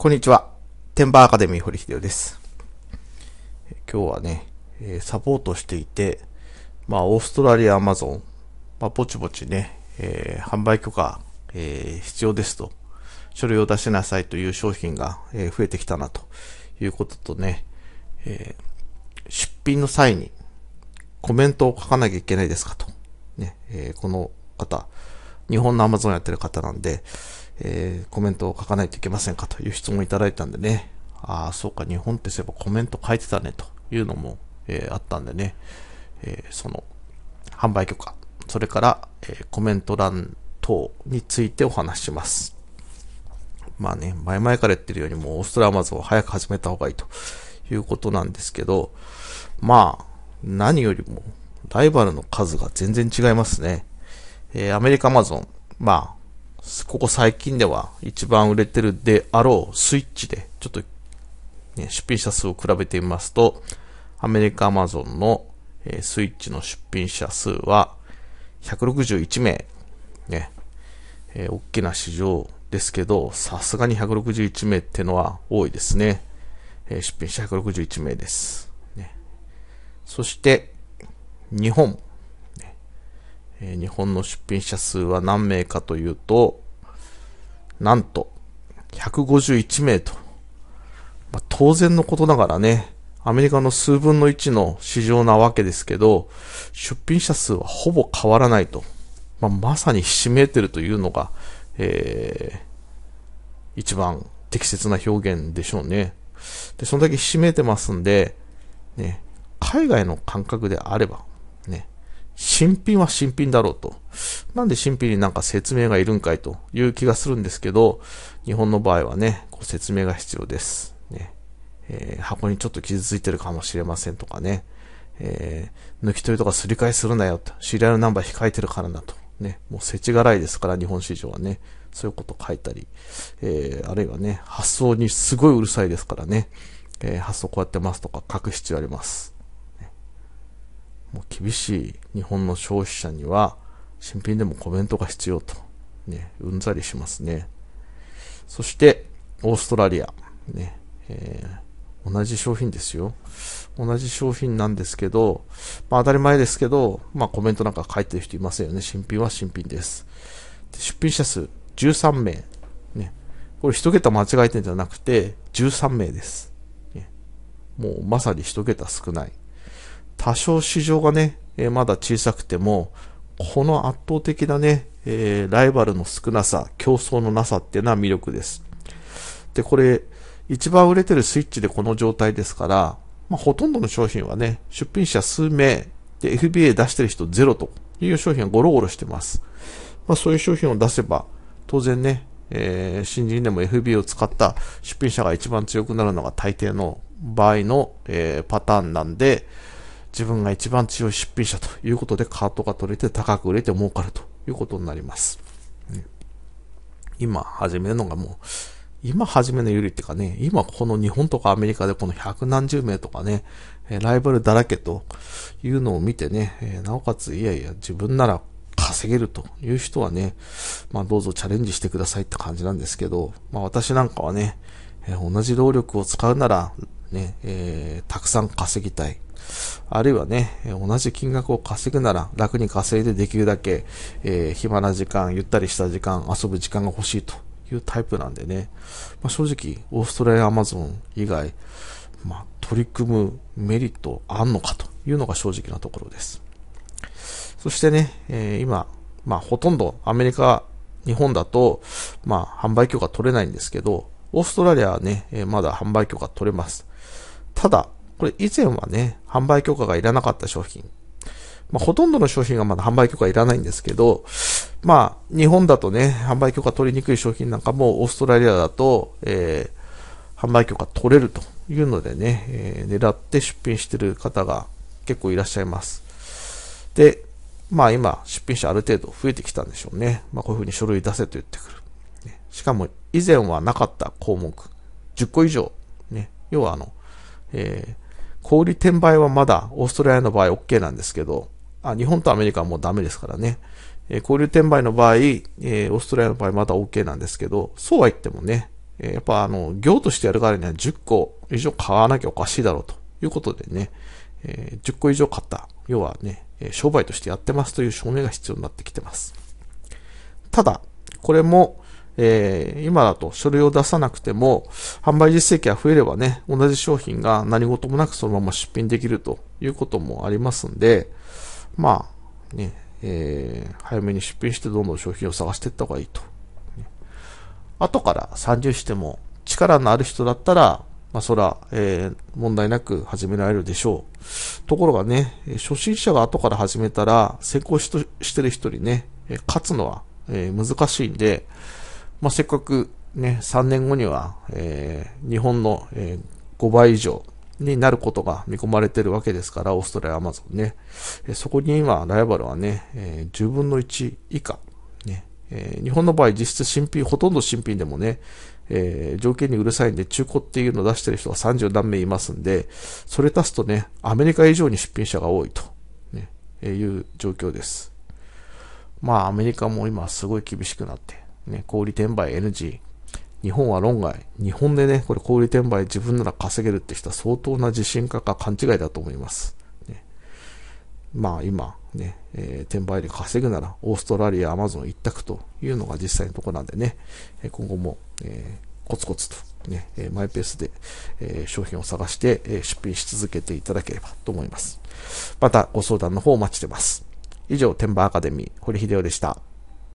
こんにちは。テンバーアカデミー堀秀夫です。今日はね、えサポートしていて、まあ、オーストラリアアマゾン、まあ、ぼちぼちね、えー、販売許可、えー、必要ですと、書類を出しなさいという商品が、えー、増えてきたなということとね、え出品の際にコメントを書かなきゃいけないですかと、ね、えこの方、日本の Amazon やってる方なんで、えー、コメントを書かないといけませんかという質問いただいたんでね、ああ、そうか、日本ってそういえばコメント書いてたねというのも、えー、あったんでね、えー、その、販売許可、それから、えコメント欄等についてお話します。まあね、前々から言ってるようにもうオーストラアマズを早く始めた方がいいということなんですけど、まあ、何よりもライバルの数が全然違いますね。えー、アメリカアマゾン、まあ、ここ最近では一番売れてるであろうスイッチで、ちょっと、ね、出品者数を比べてみますと、アメリカアマゾンの、えー、スイッチの出品者数は161名、ね、えー、大きな市場ですけど、さすがに161名ってのは多いですね。えー、出品者161名です。ね、そして、日本。えー、日本の出品者数は何名かというと、なんと、151名と。まあ、当然のことながらね、アメリカの数分の1の市場なわけですけど、出品者数はほぼ変わらないと。まあ、まさにひしめいてるというのが、えー、一番適切な表現でしょうね。で、そのだけひしめいてますんで、ね、海外の感覚であれば、新品は新品だろうと。なんで新品になんか説明がいるんかいという気がするんですけど、日本の場合はね、こう説明が必要です。ねえー、箱にちょっと傷ついてるかもしれませんとかね、えー、抜き取りとかすり替えするなよと、知り合いのナンバー控えてるからなと。ね、もう世知辛いですから、日本市場はね。そういうこと書いたり、えー、あるいはね、発想にすごいうるさいですからね、えー、発想こうやってますとか書く必要あります。もう厳しい日本の消費者には、新品でもコメントが必要と、ね、うんざりしますね。そして、オーストラリア、ね、えー、同じ商品ですよ。同じ商品なんですけど、まあ当たり前ですけど、まあコメントなんか書いてる人いませんよね。新品は新品です。で出品者数13名。ね、これ一桁間違えてんじゃなくて、13名です。ね、もうまさに一桁少ない。多少市場がね、えまだ小さくても、この圧倒的なね、えー、ライバルの少なさ、競争のなさっていうのは魅力です。で、これ、一番売れてるスイッチでこの状態ですから、まあ、ほとんどの商品はね、出品者数名、で、FBA 出してる人ゼロという商品はゴロゴロしてます。まあ、そういう商品を出せば、当然ね、えー、新人でも FBA を使った出品者が一番強くなるのが大抵の場合の、えー、パターンなんで、自分が一番強い出品者ということでカートが取れて高く売れて儲かるということになります。今始めるのがもう、今始めの有りってかね、今この日本とかアメリカでこの百何十名とかね、ライバルだらけというのを見てね、なおかついやいや自分なら稼げるという人はね、まあどうぞチャレンジしてくださいって感じなんですけど、まあ私なんかはね、同じ労力を使うなら、ね、えー、たくさん稼ぎたい。あるいはね、同じ金額を稼ぐなら楽に稼いでできるだけ、えー、暇な時間、ゆったりした時間、遊ぶ時間が欲しいというタイプなんでね、まあ、正直、オーストラリアアマゾン以外、まあ、取り組むメリットあんのかというのが正直なところです。そしてね、えー、今、まあ、ほとんどアメリカ、日本だと、まあ、販売許可取れないんですけど、オーストラリアはね、えー、まだ販売許可取れます。ただ、これ以前はね、販売許可がいらなかった商品。まあ、ほとんどの商品がまだ販売許可いらないんですけど、まあ、日本だとね、販売許可取りにくい商品なんかも、オーストラリアだと、えー、販売許可取れるというのでね、えー、狙って出品してる方が結構いらっしゃいます。で、まあ今、出品者ある程度増えてきたんでしょうね。まあこういうふうに書類出せと言ってくる。ね、しかも、以前はなかった項目、10個以上、ね、要はあの、えー小売転売はまだオーストラリアの場合 OK なんですけど、あ、日本とアメリカはもうダメですからね。えー、交流転売の場合、えー、オーストラリアの場合まだ OK なんですけど、そうは言ってもね、えー、やっぱあの、業としてやるからには10個以上買わなきゃおかしいだろうということでね、えー、10個以上買った、要はね、商売としてやってますという証明が必要になってきてます。ただ、これも、えー、今だと書類を出さなくても、販売実績が増えればね、同じ商品が何事もなくそのまま出品できるということもありますんで、まあ、ね、えー、早めに出品してどんどん商品を探していった方がいいと。後から参入しても力のある人だったら、まあそら、えー、問題なく始められるでしょう。ところがね、初心者が後から始めたら、成功ししてる人にね、勝つのは、えー、難しいんで、まあ、せっかくね、3年後には、えー、日本の、えー、5倍以上になることが見込まれてるわけですから、オーストラリア、アマゾンね。えー、そこに今、ライバルはね、えー、10分の1以下。ねえー、日本の場合、実質新品、ほとんど新品でもね、えー、条件にうるさいんで、中古っていうのを出してる人が30何名いますんで、それ足すとね、アメリカ以上に出品者が多いと、ね、えー、いう状況です。まあ、アメリカも今すごい厳しくなって、ね、小売転売 NG。日本は論外。日本でね、これ小売転売自分なら稼げるって人は相当な自信家か勘違いだと思います。ね、まあ今、ね、えー、転売で稼ぐならオーストラリア、アマゾン一択というのが実際のところなんでね、今後も、えー、コツコツとね、えマイペースで、え商品を探して、え出品し続けていただければと思います。またご相談の方お待ちしてます。以上、天売アカデミー、堀秀夫でした。